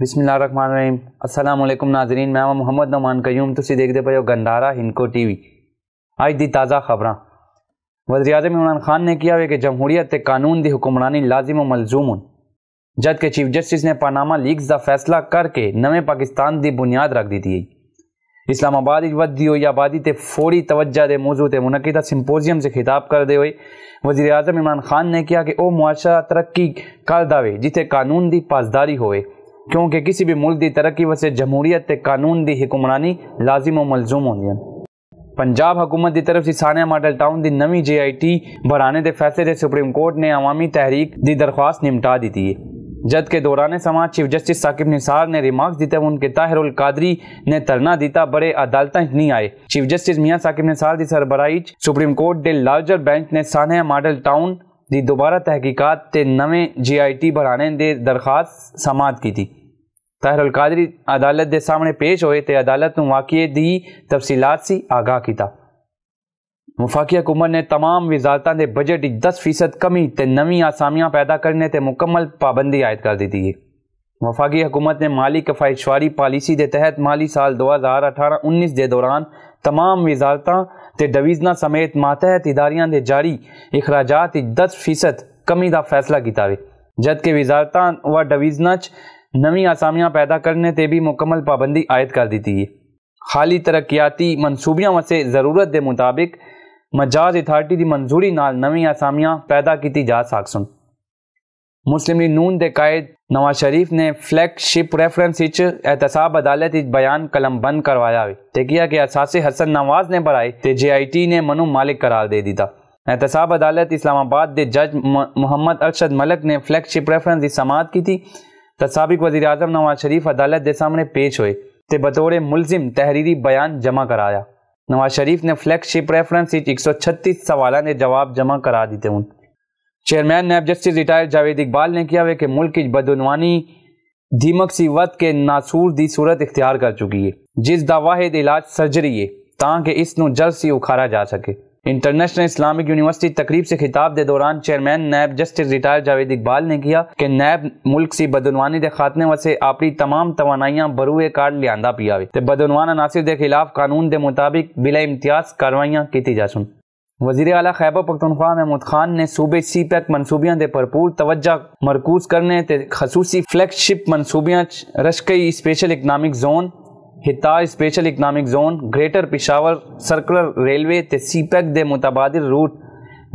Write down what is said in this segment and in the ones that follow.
بسم اللہ الرحمن الرحیم السلام علیکم ناظرین میں محمد نومان تسی دیکھتے پہ ہو گندارا ہنکو ٹی وی آج دی تازہ خبراں وزیر اعظم عمران خان نے کیا ہوئے کہ جمہوریت تے قانون دی حکمرانی لازم و ملزوم جد کہ چیف جسٹس نے پاناما لیگز دا فیصلہ کر کے نئے پاکستان دی بنیاد رکھ دیتی ہے اسلام آباد ود دیو ہوئی آبادی تے فوری توجہ دے موضوع تے منعقدہ سمپوزیم سے خطاب کرتے ہوئے وزیر اعظم عمران خان نے کیا کہ او معاشرہ ترقی کر دے جے قانون دی پاسداری ہوئے کیونکہ کسی بھی ملک دی ترقی وسے جمہوریت تے قانون دی حکمرانی لازم و ملزوم پنجاب حکومت دی طرف سے سانیہ ماڈل ٹاؤن دی نوی جے آئی ٹی بھرانے دے فیصلے دے سپریم کورٹ نے عوامی تحریک دی درخواست نمٹا دیتی ہے جد کے دوران سماعت چیف جسٹس ثاقب نصار نے ریمارکس دیتے ان کے تاہر القادری نے ترنا دیتا بڑے نہیں آئے چیف جسٹس میاں ساکب نثار دی سربراہی سپریم کورٹ دے لارجر بینچ نے سانحہ ماڈل ٹاؤن دی دوبارہ تحقیقات تے نویں جی آئی ٹی دے درخواست سماعت کی تھی طاہر القادری عدالت دے سامنے پیش ہوئے تے عدالت نے واقعے دی تفصیلات سے آگاہ وفاقی حکومت نے تمام وزارتوں کے بجٹ کی دس فیصد کمی تے نویں آسامیاں پیدا کرنے تے مکمل پابندی عائد کر دیتی ہے وفاقی حکومت نے مالی کفایت شواری پالیسی دے تحت مالی سال دو ہزار اٹھارہ انیس دے دوران تمام وزارتوں تے ڈویژن سمیت ماتحت اداریاں دے جاری اخراجات دس فیصد کمی دا فیصلہ کیتا ہے جبکہ و ڈویژن چ نو آسامیاں پیدا کرنے تے بھی مکمل پابندی عائد کر دیتی ہے خالی ترقیاتی منصوبیاں وسے ضرورت دے مطابق مجاز اتھارٹی دی منظوری نال نو آسامیاں پیدا کی جا ساکسن مسلم نون دے قائد نواز شریف نے فلیک شپ ریفرنس اچ احتساب عدالت اچ بیان کلم بند کروایا ہوئی تے کیا کہ احساس حسن نواز نے بڑھائی تے جے آئی ٹی نے منو مالک قرار دے دیتا احتساب عدالت اسلام آباد دے جج محمد ارشد ملک نے فلیک شپ ریفرنس اچ سماعت کی تو سابق وزیر اعظم نواز شریف عدالت دے سامنے پیش ہوئے تے بطور ملزم تحریری بیان جمع کرایا نواز شریف نے شپ ریفرنس ایک سو چھتیس سوالہ نے جواب جمع کرا دیتے ہوں chairman NAB justice retire Javed Iqbal نے کیا ہوئے کہ ملک کی بدعنوانی دھیمک سی وقت کے ناسور دی صورت اختیار کر چکی ہے جس دا واحد علاج سرجری ہے تاکہ جلد سی اکھارا جا سکے انٹرنیشنل اسلامک یونیورسٹی تقریب سے خطاب دے دوران chairman NAB justice retire Javed Iqbal نے کیا کہ نیب ملک سی بدنوانی دے خاتمے واسطے اپنی تمام توانائیاں بروئے کار لیاندا پیا بدعنوان عناصر دے خلاف قانون دے مطابق بلا امتیاز کاروائیاں کیتی جا سن وزیر اعلیٰ خیبر پختونخوا محمود خان نے صوبے سی پیک منصوبیاں دے بھرپور توجہ مرکوز کرنے تے خصوصی flagship Rashakai special economic zone ہتاج special economic zone greater Peshawar circular railway تے سی پیک e دے متبادل روٹ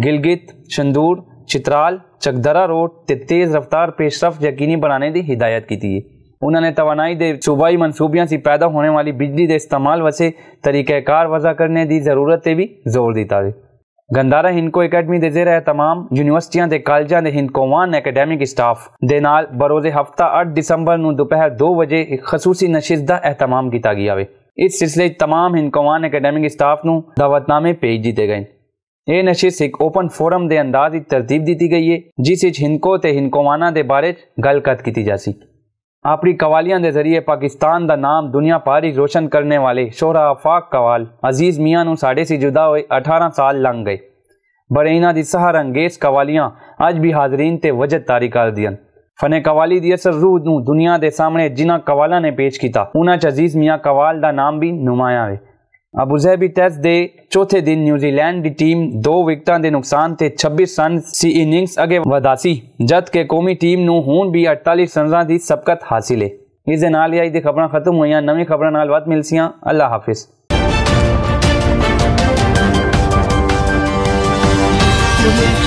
گلگت شندور چترال چکدرا روڈ تے تیز رفتار پیش رفت یقینی بنانے دی ہدایت کی انہوں نے توانائی دے صوبائی منصوبیاں سے پیدا ہونے والی بجلی دے استعمال وسے طریقہ کار وضع کرنے دی ضرورت تے بھی زور دیتا ہے گندارہ ہند کو اکیڈمی دے زیرہ تمام یونیورسٹیاں دے دے کالجوں کے ہندکوان اکیڈمک اسٹاف دے نال بروز ہفتہ اٹھ دسمبر نو دوپہر دو بجے خصوصی نشش احتمام اہتمام کیا گیا ہے اس سلسلے تمام ہند کو وان اکیڈمک اسٹاف کو دعوت نامے پیج دیتے گئے یہ نشش ایک اوپن فورم دے انداز ترتیب دیتی گئی ہے جس ہنکو سے ہنکوانا دے بارے گل کت کیتی جاسی اپنی قوالیاں دے ذریعے پاکستان دا نام دنیا پاری روشن کرنے والے شہرہ آفاق قوال عزیز میاں نو ساڑے سی جدہ ہوئے اٹھارہ سال لنگ گئے برینہ دی سہر انگیز قوالیاں آج بھی حاضرین تے وجد تاری کر دیا فنع قوالی دی اثر روزوں دنیا دے سامنے جنہوں قوالہ نے پیچ کیتا انہ ان عزیز میاں قوال دا نام بھی نمائیاں ہوئے ابو زہبی ٹیسٹ دے چوتھے دن نیوزی لینڈ دی ٹیم دو وکٹان دے نقصان تے 26 سن سی اننگز اگے ودا سی جد کہ قومی ٹیم نو ہون بھی 48 سنزاں دی سبقت حاصل ہے اس دے نال یہ خبراں ختم ہوئیاں نویں خبراں نال وات ملسیاں اللہ حافظ We'll be